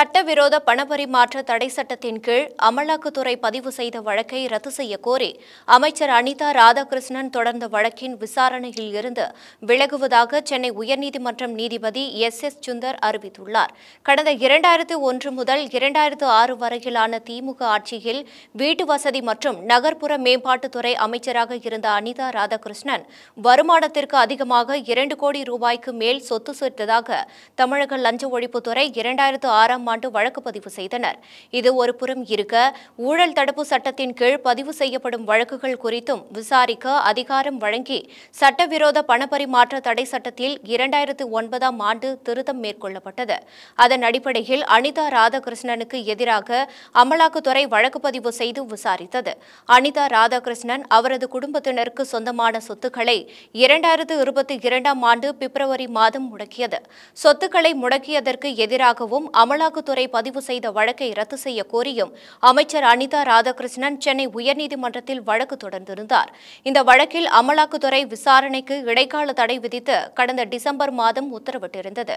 சட்டவிரோத பணப்பரிமாற்ற தடை சட்டத்தின் கீழ் அமலாக்கத்துறை பதிவு செய்த வழக்கை ரத்து செய்ய கோரி அமைச்சர் அனிதா ராதாகிருஷ்ணன் தொடர்ந்த வழக்கின் விசாரணையில் இருந்து விலகுவதாக சென்னை உயர்நீதிமன்றம் நீதிபதி எஸ் எஸ் சுந்தர் அறிவித்துள்ளார் கடந்த இரண்டாயிரத்து ஒன்று முதல் இரண்டாயிரத்து ஆறு வரையிலான திமுக ஆட்சியில் வீட்டு வசதி மற்றும் நகர்ப்புற மேம்பாட்டுத்துறை அமைச்சராக இருந்த அனிதா ராதாகிருஷ்ணன் வருமானத்திற்கு அதிகமாக இரண்டு கோடி ரூபாய்க்கு மேல் சொத்து சேர்த்ததாக தமிழக லஞ்ச ஒழிப்புத்துறை இரண்டாயிரத்து ஆறாம் ஆண்டு வழக்கு பதிவு செய்தனர் இது ஒரு புறம் இருக்க ஊழல் தடுப்பு சட்டத்தின் கீழ் பதிவு செய்யப்படும் வழக்குகள் குறித்தும் விசாரிக்க அதிகாரம் வழங்கி சட்டவிரோத பணப்பரிமாற்ற தடை சட்டத்தில் இரண்டாயிரத்து ஒன்பதாம் ஆண்டு திருத்தம் மேற்கொள்ளப்பட்டது அதன் அடிப்படையில் அனிதா ராதாகிருஷ்ணனுக்கு எதிராக அமலாக்கத்துறை வழக்கு பதிவு செய்து விசாரித்தது அனிதா ராதாகிருஷ்ணன் அவரது குடும்பத்தினருக்கு சொந்தமான சொத்துக்களை இரண்டாயிரத்து இருபத்தி இரண்டாம் ஆண்டு பிப்ரவரி மாதம் முடக்கியது சொத்துக்களை முடக்கியதற்கு எதிராகவும் அமலாக்க அமலாக்கத்துறை பதிவு செய்த வழக்கை ரத்து செய்ய கோரியும் அமைச்சர் அனிதா ராதாகிருஷ்ணன் சென்னை உயர்நீதிமன்றத்தில் வழக்கு தொடர்ந்திருந்தார் இந்த வழக்கில் அமலாக்கத்துறை விசாரணைக்கு இடைக்கால தடை விதித்து கடந்த டிசம்பர் மாதம் உத்தரவிட்டிருந்தது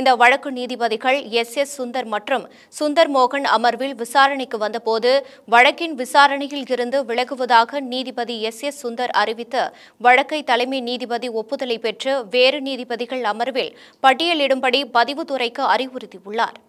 இந்த வழக்கு நீதிபதிகள் எஸ் எஸ் சுந்தர் மற்றும் சுந்தர் மோகன் அமர்வில் விசாரணைக்கு வந்தபோது வழக்கின் விசாரணையில் இருந்து விலகுவதாக நீதிபதி எஸ் எஸ் சுந்தர் அறிவித்து வழக்கை தலைமை நீதிபதி ஒப்புதலை பெற்று வேறு நீதிபதிகள் அமர்வில் பட்டியலிடும்படி பதிவுத்துறைக்கு அறிவுறுத்தியுள்ளார்